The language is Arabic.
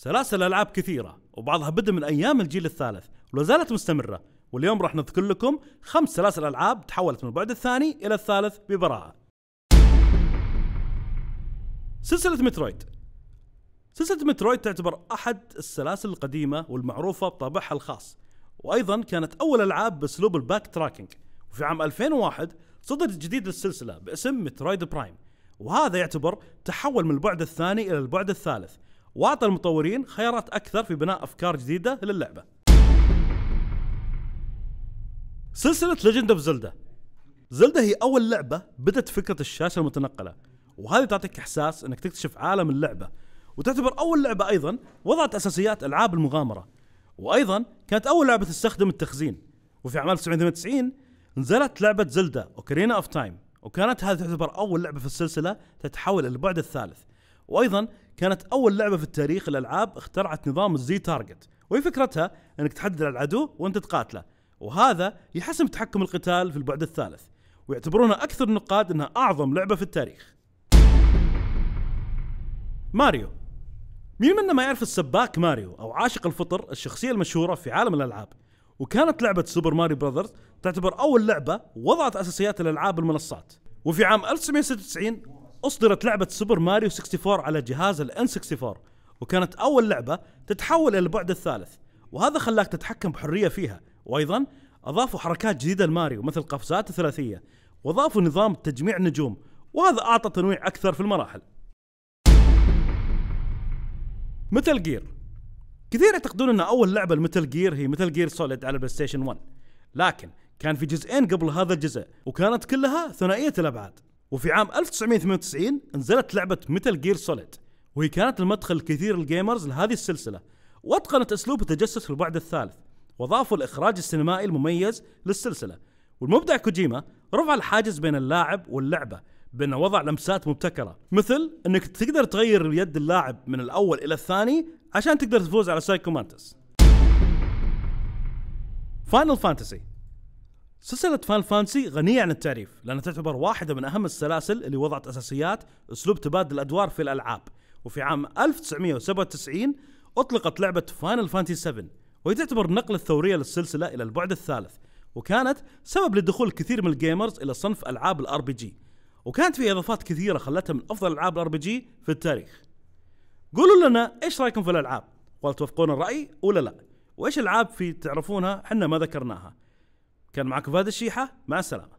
سلاسل العاب كثيره وبعضها بدا من ايام الجيل الثالث ولا زالت مستمره واليوم راح نذكر لكم خمس سلاسل العاب تحولت من البعد الثاني الى الثالث ببراعه. سلسله مترويد سلسله مترويد تعتبر احد السلاسل القديمه والمعروفه بطابعها الخاص وايضا كانت اول العاب باسلوب الباك تراكنج وفي عام 2001 صدر جديد للسلسله باسم مترويد برايم وهذا يعتبر تحول من البعد الثاني الى البعد الثالث واعطى المطورين خيارات اكثر في بناء افكار جديده للعبه. سلسله ليجند اوف زلدا زلدا هي اول لعبه بدت فكره الشاشه المتنقله وهذه تعطيك احساس انك تكتشف عالم اللعبه وتعتبر اول لعبه ايضا وضعت اساسيات العاب المغامره وايضا كانت اول لعبه تستخدم التخزين وفي عام 1998 نزلت لعبه زلدا اوكرينا اوف تايم وكانت هذه تعتبر اول لعبه في السلسله تتحول الى البعد الثالث وايضا كانت اول لعبه في التاريخ الالعاب اخترعت نظام الزي تارجت وهي فكرتها انك تحدد العدو وانت تقاتله وهذا يحسم تحكم القتال في البعد الثالث ويعتبرونها اكثر النقاد انها اعظم لعبه في التاريخ ماريو مين منا ما يعرف السباك ماريو او عاشق الفطر الشخصيه المشهوره في عالم الالعاب وكانت لعبه سوبر ماريو براذرز تعتبر اول لعبه وضعت اساسيات الالعاب بالمنصات وفي عام 1996 أصدرت لعبة سوبر ماريو 64 على جهاز الـ N64 وكانت أول لعبة تتحول إلى البعد الثالث وهذا خلاك تتحكم بحرية فيها وأيضا أضافوا حركات جديدة لماريو مثل قفزات الثلاثية وأضافوا نظام تجميع النجوم وهذا أعطى تنويع أكثر في المراحل متل جير كثير يعتقدون ان اول لعبه لمتل جير هي متل جير سوليد على بلاي ستيشن 1 لكن كان في جزئين قبل هذا الجزء وكانت كلها ثنائيه الابعاد وفي عام 1998 نزلت لعبة ميتال جير سوليد وهي كانت المدخل الكثير للجيمرز لهذه السلسلة واتقنت اسلوب التجسس في البعد الثالث واضافوا الاخراج السينمائي المميز للسلسلة والمبدع كوجيما رفع الحاجز بين اللاعب واللعبة بأنه وضع لمسات مبتكرة مثل أنك تقدر تغير يد اللاعب من الأول إلى الثاني عشان تقدر تفوز على سايكو مانتس فاينل فانتسي سلسلة فان فانسي غنية عن التعريف لأنها تعتبر واحدة من أهم السلاسل اللي وضعت أساسيات أسلوب تبادل الأدوار في الألعاب وفي عام 1997 أطلقت لعبة فاينل فانتي 7 وهي تعتبر نقلة ثورية للسلسلة إلى البعد الثالث وكانت سبب لدخول كثير من الجيمرز إلى صنف ألعاب الار بي جي وكانت فيها إضافات كثيرة خلتها من أفضل ألعاب الار بي جي في التاريخ قولوا لنا إيش رأيكم في الألعاب وهل توافقون الرأي ولا لا وإيش ألعاب في تعرفونها حنا ما ذكرناها كان معك فهد الشيحه مع السلامه